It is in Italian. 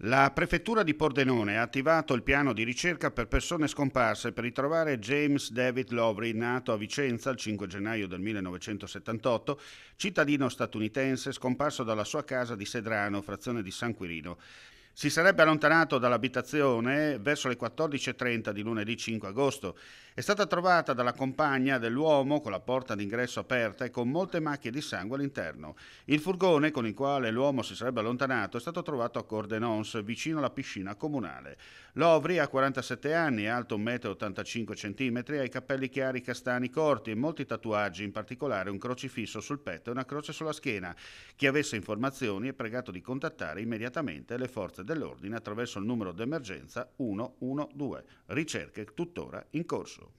La prefettura di Pordenone ha attivato il piano di ricerca per persone scomparse per ritrovare James David Lowry, nato a Vicenza il 5 gennaio del 1978, cittadino statunitense scomparso dalla sua casa di Sedrano, frazione di San Quirino. Si sarebbe allontanato dall'abitazione verso le 14.30 di lunedì 5 agosto. È stata trovata dalla compagna dell'uomo con la porta d'ingresso aperta e con molte macchie di sangue all'interno. Il furgone con il quale l'uomo si sarebbe allontanato è stato trovato a Cordenons, vicino alla piscina comunale. Lovri ha 47 anni, è alto 1,85 m, ha i capelli chiari castani corti e molti tatuaggi, in particolare un crocifisso sul petto e una croce sulla schiena. Chi avesse informazioni è pregato di contattare immediatamente le forze dell'ordine attraverso il numero d'emergenza 112, ricerche tuttora in corso.